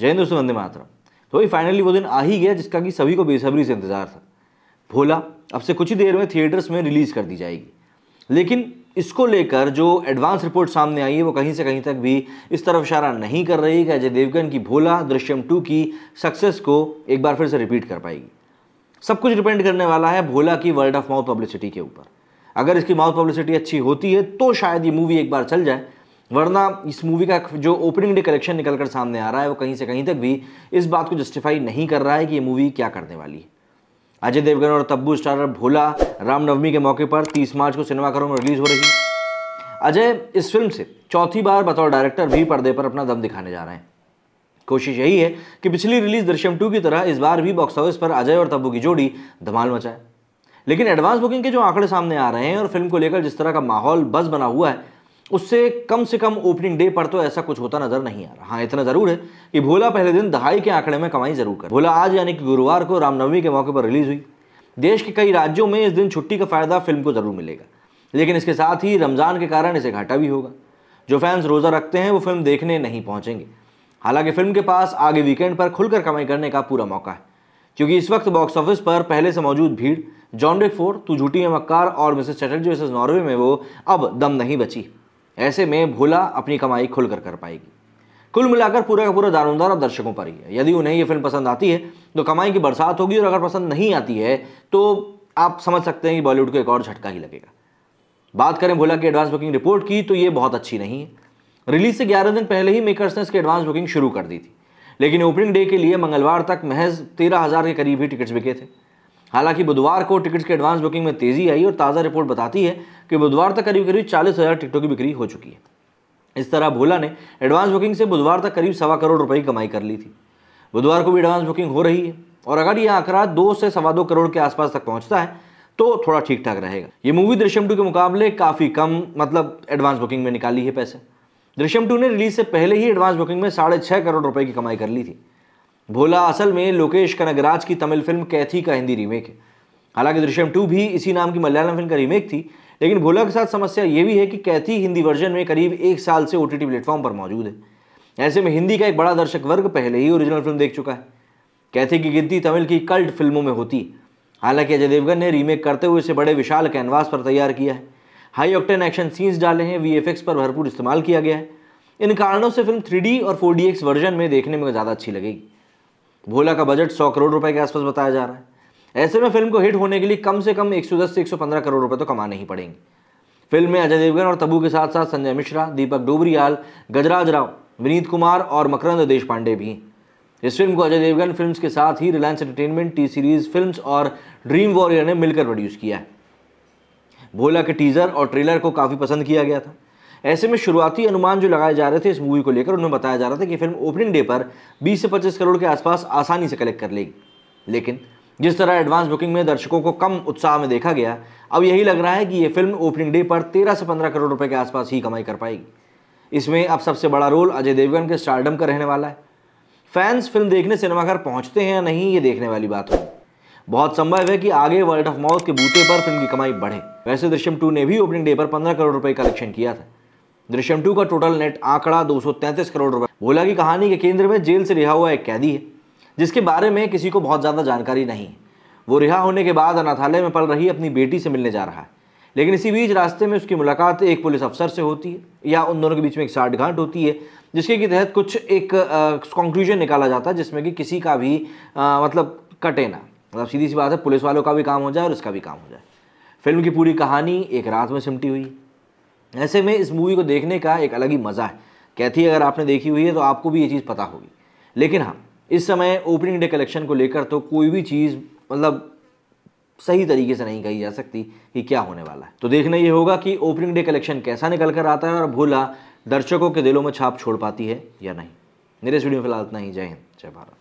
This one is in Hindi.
जय हिंद दोस्तों वंदे मातरम तो भाई फाइनली वो दिन आ ही गया जिसका कि सभी को बेसब्री से इंतजार था भोला अब से कुछ ही देर में थिएटर्स में रिलीज़ कर दी जाएगी लेकिन इसको लेकर जो एडवांस रिपोर्ट सामने आई है वो कहीं से कहीं तक भी इस तरफ इशारा नहीं कर रही कि अजय देवगन की भोला दृश्यम टू की सक्सेस को एक बार फिर से रिपीट कर पाएगी सब कुछ डिपेंड करने वाला है भोला की वर्ड ऑफ माउथ पब्लिसिटी के ऊपर अगर इसकी माउथ पब्लिसिटी अच्छी होती है तो शायद ये मूवी एक बार चल जाए वरना इस मूवी का जो ओपनिंग डे कलेक्शन निकल कर सामने आ रहा है वो कहीं से कहीं तक भी इस बात को जस्टिफाई नहीं कर रहा है कि ये मूवी क्या करने वाली है अजय देवगन और तब्बू स्टारर भोला रामनवमी के मौके पर 30 मार्च को सिनेमाघरों में रिलीज हो रही अजय इस फिल्म से चौथी बार बतौर डायरेक्टर भी पर्दे पर अपना दम दिखाने जा रहे हैं कोशिश यही है कि पिछली रिलीज दृश्यम टू की तरह इस बार भी बॉक्स ऑफिस पर अजय और तब्बू की जोड़ी धमाल मचाए लेकिन एडवांस बुकिंग के जो आंकड़े सामने आ रहे हैं और फिल्म को लेकर जिस तरह का माहौल बस बना हुआ है उससे कम से कम ओपनिंग डे पर तो ऐसा कुछ होता नजर नहीं आ रहा हाँ इतना जरूर है कि भोला पहले दिन दहाई के आंकड़े में कमाई जरूर कर भोला आज यानी कि गुरुवार को रामनवमी के मौके पर रिलीज हुई देश के कई राज्यों में इस दिन छुट्टी का फायदा फिल्म को जरूर मिलेगा लेकिन इसके साथ ही रमज़ान के कारण इसे घाटा भी होगा जो फैंस रोज़ा रखते हैं वो फिल्म देखने नहीं पहुंचेंगे हालांकि फिल्म के पास आगे वीकेंड पर खुलकर कमाई करने का पूरा मौका है क्योंकि इस वक्त बॉक्स ऑफिस पर पहले से मौजूद भीड़ जॉन्डिक फोर तू झूठी है मक्कार और मिसेस चटर्जी वर्सेज नॉर्वे में वो अब दम नहीं बची ऐसे में भोला अपनी कमाई खुलकर कर पाएगी कुल मिलाकर पूरा का पूरा दारोमदार अब दर्शकों पर ही है यदि उन्हें ये फिल्म पसंद आती है तो कमाई की बरसात होगी और अगर पसंद नहीं आती है तो आप समझ सकते हैं कि बॉलीवुड को एक और झटका ही लगेगा बात करें भोला की एडवांस बुकिंग रिपोर्ट की तो ये बहुत अच्छी नहीं है रिलीज से ग्यारह दिन पहले ही मेकर्स ने इसकी एडवांस बुकिंग शुरू कर दी थी लेकिन ओपनिंग डे के लिए मंगलवार तक महज तेरह हज़ार के करीब ही टिकट्स बिके थे हालांकि बुधवार को टिकट्स की एडवांस बुकिंग में तेजी आई और ताज़ा रिपोर्ट बताती है कि बुधवार तक करीब करीब चालीस हज़ार टिकटों की बिक्री हो चुकी है इस तरह भोला ने एडवांस बुकिंग से बुधवार तक करीब सवा करोड़ रुपए की कमाई कर ली थी बुधवार को भी एडवांस बुकिंग हो रही है और अगर ये आंकड़ा दो से सवा दो करोड़ के आसपास तक पहुंचता है तो थोड़ा ठीक ठाक रहेगा ये मूवी दृश्यम टू के मुकाबले काफ़ी कम मतलब एडवांस बुकिंग में निकाली है पैसे दृश्यम टू ने रिलीज से पहले ही एडवांस बुकिंग में साढ़े छः करोड़ रुपए की कमाई कर ली थी भोला असल में लोकेश कनगराज की तमिल फिल्म कैथी का हिंदी रीमेक है हालांकि दृश्यम टू भी इसी नाम की मलयालम फिल्म का रीमेक थी लेकिन भोला के साथ समस्या ये भी है कि कैथी हिंदी वर्जन में करीब एक साल से ओ टी प्लेटफॉर्म पर मौजूद है ऐसे में हिंदी का एक बड़ा दर्शक वर्ग पहले ही ओरिजिनल फिल्म देख चुका है कैथी की गिनती तमिल की कल्ट फिल्मों में होती है हालांकि अजय देवगन ने रीमेक करते हुए इसे बड़े विशाल कैनवास पर तैयार किया है हाई ऑक्टेन एक्शन सीन्स डाले हैं वी पर भरपूर इस्तेमाल किया गया है इन कारणों से फिल्म थ्री और फोर वर्जन में देखने में ज़्यादा अच्छी लगेगी भोला का बजट सौ करोड़ रुपए के आसपास बताया जा रहा है ऐसे में फिल्म को हिट होने के लिए कम से कम 110 से 115 करोड़ रुपए तो कमाने ही पड़ेंगे फिल्म में अजय देवगन और तबू के साथ साथ संजय मिश्रा दीपक डोबरियाल गजराज राव विनीत कुमार और मकरंद देश पांडे भी इस फिल्म को अजय देवगन फिल्म्स के साथ ही Reliance Entertainment T Series films और ड्रीम वॉरियर ने मिलकर प्रोड्यूस किया है भोला के टीजर और ट्रेलर को काफ़ी पसंद किया गया था ऐसे में शुरुआती अनुमान जो लगाए जा रहे थे इस मूवी को लेकर उन्हें बताया जा रहा था कि फिल्म ओपनिंग डे पर बीस से पच्चीस करोड़ के आसपास आसानी से कलेक्ट कर लेगी लेकिन जिस तरह एडवांस बुकिंग में दर्शकों को कम उत्साह में देखा गया अब यही लग रहा है कि ये फिल्म ओपनिंग डे पर तेरह से पंद्रह करोड़ रुपए के आसपास ही कमाई कर पाएगी इसमें अब सबसे बड़ा रोल अजय देवगन के स्टारडम का रहने वाला है फैंस फिल्म देखने सिनेमाघर पहुंचते हैं या नहीं ये देखने वाली बात होगी बहुत संभव है कि आगे वर्ल्ड ऑफ माउथ के बूते पर फिल्म की कमाई बढ़े वैसे दृश्यम टू ने भी ओपनिंग डे पर पंद्रह करोड़ रुपए कलेक्शन किया था दृश्यम टू का टोटल नेट आंकड़ा दो करोड़ रुपए भोला की कहानी के केंद्र में जेल से रिहा हुआ एक कैदी है जिसके बारे में किसी को बहुत ज़्यादा जानकारी नहीं है वो रिहा होने के बाद अनाथालय में पल रही अपनी बेटी से मिलने जा रहा है लेकिन इसी बीच रास्ते में उसकी मुलाकात एक पुलिस अफसर से होती है या उन दोनों के बीच में एक साठगांठ होती है जिसके के तहत कुछ एक कंक्लूजन निकाला जाता है जिसमें कि किसी का भी आ, मतलब कटे ना मतलब सीधी सी बात है पुलिस वालों का भी काम हो जाए और इसका भी काम हो जाए फिल्म की पूरी कहानी एक रात में सिमटी हुई ऐसे में इस मूवी को देखने का एक अलग ही मज़ा है कहती अगर आपने देखी हुई है तो आपको भी ये चीज़ पता होगी लेकिन हाँ इस समय ओपनिंग डे कलेक्शन को लेकर तो कोई भी चीज़ मतलब सही तरीके से नहीं कही जा सकती कि क्या होने वाला है तो देखना ये होगा कि ओपनिंग डे कलेक्शन कैसा निकल कर आता है और भोला दर्शकों के दिलों में छाप छोड़ पाती है या नहीं मेरे इस वीडियो में फिलहाल इतना ही जय हिंद जय भारत